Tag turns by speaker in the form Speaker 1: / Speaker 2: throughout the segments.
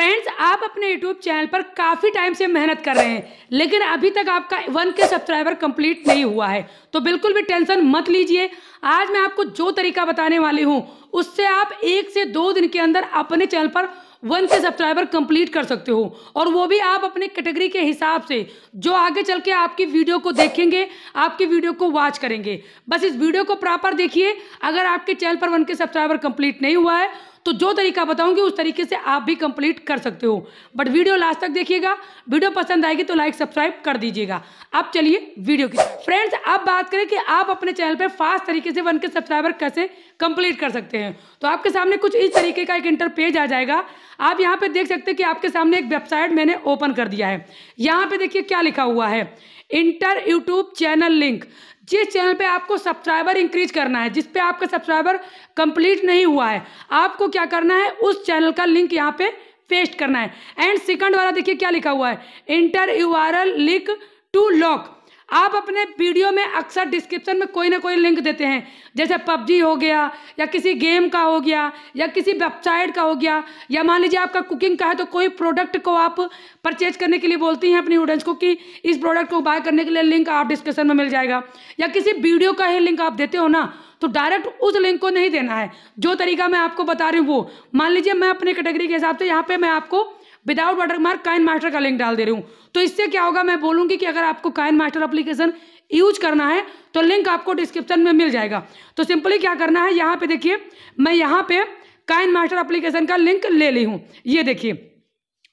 Speaker 1: friends आप अपने YouTube channel पर काफ़ी टाइम से मेहनत कर रहे हैं लेकिन अभी तक आपका वन के सब्सक्राइबर कंप्लीट नहीं हुआ है तो बिल्कुल भी टेंशन मत लीजिए आज मैं आपको जो तरीका बताने वाली हूँ उससे आप एक से दो दिन के अंदर अपने चैनल पर वन के सब्सक्राइबर कंप्लीट कर सकते हो और वो भी आप अपने कैटेगरी के हिसाब से जो आगे चल के आपकी वीडियो को देखेंगे आपकी वीडियो को वॉच करेंगे बस इस वीडियो को प्रॉपर देखिए अगर आपके चैनल पर वन के सब्सक्राइबर कंप्लीट नहीं हुआ है तो जो तरीका बताऊंगी उस तरीके से आप भी कंप्लीट कर सकते हो बट वीडियो लास्ट तक देखिएगा वीडियो पसंद आएगी तो लाइक सब्सक्राइब कर दीजिएगा अब चलिए वीडियो की फ्रेंड्स अब बात करें कि आप अपने चैनल पर फास्ट तरीके से वन के सब्सक्राइबर कैसे कंप्लीट कर सकते हैं तो आपके सामने कुछ इस तरीके का एक इंटर पेज आ जाएगा आप यहाँ पे देख सकते हैं कि आपके सामने एक वेबसाइट मैंने ओपन कर दिया है यहाँ पे देखिए क्या लिखा हुआ है इंटर यूट्यूब चैनल लिंक जिस चैनल पे आपको सब्सक्राइबर इंक्रीज करना है जिस पे आपका सब्सक्राइबर कंप्लीट नहीं हुआ है आपको क्या करना है उस चैनल का लिंक यहाँ पे पेस्ट करना है एंड सेकंड वाला देखिए क्या लिखा हुआ है enter U R L link to lock आप अपने वीडियो में अक्सर डिस्क्रिप्शन में कोई ना कोई लिंक देते हैं जैसे पबजी हो गया या किसी गेम का हो गया या किसी वेबसाइट का हो गया या मान लीजिए आपका कुकिंग का है तो कोई प्रोडक्ट को आप परचेज करने के लिए बोलती हैं अपनी ऑडियंस को कि इस प्रोडक्ट को बाय करने के लिए लिंक आप डिस्क्रिप्शन में मिल जाएगा या किसी वीडियो का ही लिंक आप देते हो ना तो डायरेक्ट उस लिंक को नहीं देना है जो तरीका मैं आपको बता रही हूँ वो मान लीजिए मैं अपने कैटेगरी के हिसाब से यहाँ पर मैं आपको without watermark KineMaster का लिंक डाल दे रही हूँ तो इससे क्या होगा मैं बोलूँगी कि अगर आपको काइन मास्टर अप्लीकेशन यूज करना है तो लिंक आपको डिस्क्रिप्शन में मिल जाएगा तो सिंपली क्या करना है यहाँ पे देखिए मैं यहाँ पे काइन मास्टर अप्लीकेशन का लिंक ले ली हूँ ये देखिए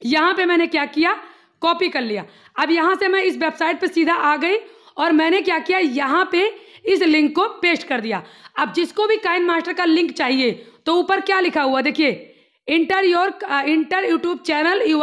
Speaker 1: यहाँ पे मैंने क्या किया कॉपी कर लिया अब यहाँ से मैं इस वेबसाइट पर सीधा आ गई और मैंने क्या किया यहाँ पे इस लिंक को पेस्ट कर दिया अब जिसको भी काइन मास्टर का लिंक चाहिए तो ऊपर क्या लिखा हुआ देखिए enter your enter YouTube channel you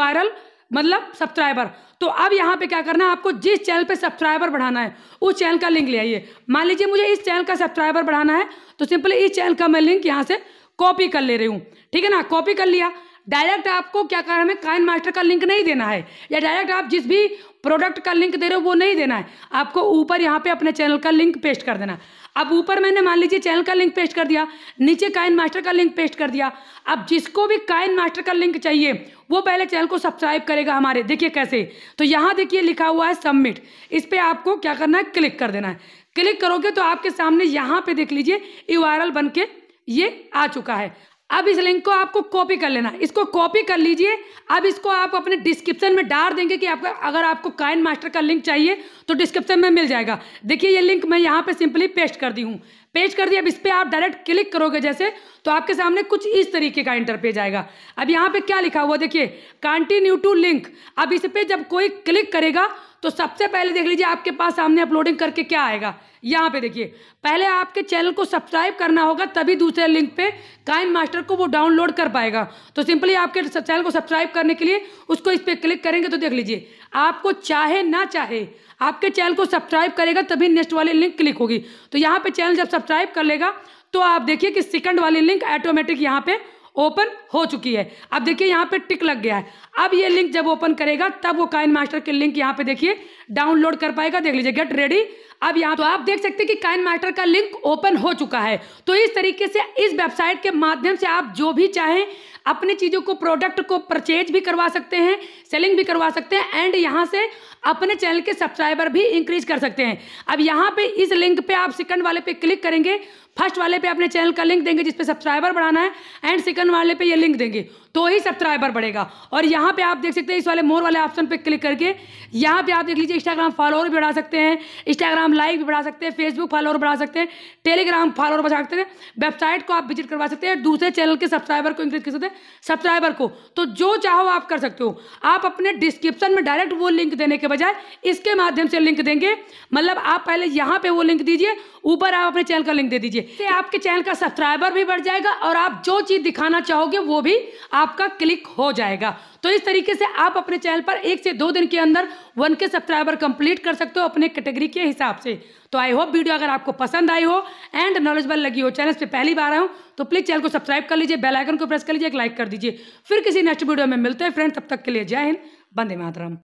Speaker 1: मतलब सब्सक्राइबर तो अब यहाँ पे क्या करना है आपको जिस चैनल पे सब्सक्राइबर बढ़ाना है उस चैनल का लिंक ले आइए मान लीजिए मुझे इस चैनल का सब्सक्राइबर बढ़ाना है तो सिंपली इस चैनल का मैं लिंक यहाँ से कॉपी कर ले रही हूँ ठीक है ना कॉपी कर लिया डायरेक्ट आपको क्या करना हमें काइन मास्टर का लिंक नहीं देना है या डायरेक्ट आप जिस भी प्रोडक्ट का लिंक दे रहे हो वो नहीं देना है आपको ऊपर यहाँ पे अपने चैनल का लिंक पेस्ट कर देना अब ऊपर मैंने मान लीजिए चैनल का लिंक पेस्ट कर दिया नीचे काइन मास्टर का लिंक पेस्ट कर दिया अब जिसको भी काइन मास्टर का लिंक चाहिए वो पहले चैनल को सब्सक्राइब करेगा हमारे देखिए कैसे तो यहाँ देखिए लिखा हुआ है सबमिट इस पर आपको क्या करना है क्लिक कर देना है क्लिक करोगे तो आपके सामने यहाँ पे देख लीजिए यू आर एल बन के ये आ चुका है अब इस लिंक को आपको कॉपी कर लेना इसको कॉपी कर लीजिए अब इसको आप अपने डिस्क्रिप्शन में डाल देंगे कि आपका अगर आपको काइन मास्टर का लिंक चाहिए तो डिस्क्रिप्शन में मिल जाएगा देखिए ये लिंक मैं यहाँ पे सिंपली पेस्ट कर दी हूँ पेस्ट कर दिया अब इस पर आप डायरेक्ट क्लिक करोगे जैसे तो आपके सामने कुछ इस तरीके का इंटरपेज आएगा अब यहाँ पे क्या लिखा हुआ देखिए कंटिन्यू टू लिंक अब इस पर जब कोई क्लिक करेगा तो सबसे पहले देख लीजिए आपके पास सामने अपलोडिंग करके क्या आएगा यहाँ पे देखिए पहले आपके चैनल को सब्सक्राइब करना होगा तभी दूसरे लिंक पे काइन मास्टर को वो डाउनलोड कर पाएगा तो सिंपली आपके चैनल को सब्सक्राइब करने के लिए उसको इस पर क्लिक करेंगे तो देख लीजिए आपको चाहे ना चाहे आपके चैनल को सब्सक्राइब करेगा तभी नेक्स्ट वाली लिंक क्लिक होगी तो यहाँ पर चैनल जब सब्सक्राइब कर लेगा तो आप देखिए कि सेकंड वाली लिंक ऑटोमेटिक यहाँ पर ओपन हो चुकी है अब देखिए यहाँ पे टिक लग गया है अब ये लिंक जब ओपन करेगा तब वो काइन मास्टर के लिंक यहाँ पे देखिए डाउनलोड कर पाएगा देख लीजिए गेट रेडी अब यहाँ तो आप देख सकते हैं कि काइन मास्टर का लिंक ओपन हो चुका है तो इस तरीके से इस वेबसाइट के माध्यम से आप जो भी चाहें अपनी चीज़ों को प्रोडक्ट को परचेज भी करवा सकते हैं सेलिंग भी करवा सकते हैं एंड यहाँ से अपने चैनल के सब्सक्राइबर भी इंक्रीज कर सकते हैं अब यहाँ पे इस लिंक पे आप सेकंड वाले पे क्लिक करेंगे फर्स्ट वाले पे अपने चैनल का लिंक देंगे जिसपे सब्सक्राइबर बढ़ाना है एंड सेकंड वाले पे ये लिंक देंगे तो ही सब्सक्राइबर बढ़ेगा और यहाँ पे आप देख सकते हैं इस वाले मोर वाले ऑप्शन पे क्लिक करके यहाँ पे आप देख लीजिए नीचे इंस्टाग्राम फॉलोअर भी बढ़ा सकते हैं इंस्टाग्राम लाइक भी बढ़ा सकते हैं फेसबुक फॉलोअर बढ़ा सकते हैं टेलीग्राम फॉलोअर बढ़ा सकते हैं वेबसाइट को आप विजिट करवा सकते हैं दूसरे चैनल के सब्सक्राइबर को इंक्रीज कर सकते हैं सब्सक्राइबर को तो जो चाहो आप कर सकते हो आप अपने डिस्क्रिप्शन में डायरेक्ट वो लिंक देने के बजाय इसके माध्यम से लिंक देंगे मतलब आप पहले यहाँ पर वो लिंक दीजिए ऊपर आप अपने चैनल का लिंक दे दीजिए इससे आपके चैनल का सब्सक्राइबर भी बढ़ जाएगा और आप जो चीज़ दिखाना चाहोगे वो भी आपका क्लिक हो जाएगा तो इस तरीके से आप अपने चैनल पर एक से दो दिन के अंदर वन के सब्सक्राइबर कंप्लीट कर सकते हो अपने कैटेगरी के हिसाब से तो आई होप वीडियो अगर आपको पसंद आई हो एंड नॉलेजबल लगी हो चैनल पे पहली बार आया हूँ तो प्लीज़ चैनल को सब्सक्राइब कर लीजिए बेल आइकन को प्रेस कर लीजिए एक लाइक कर दीजिए फिर किसी नेक्स्ट वीडियो में मिलते हैं फ्रेंड तब तक के लिए जय हिंद बंदे मातरम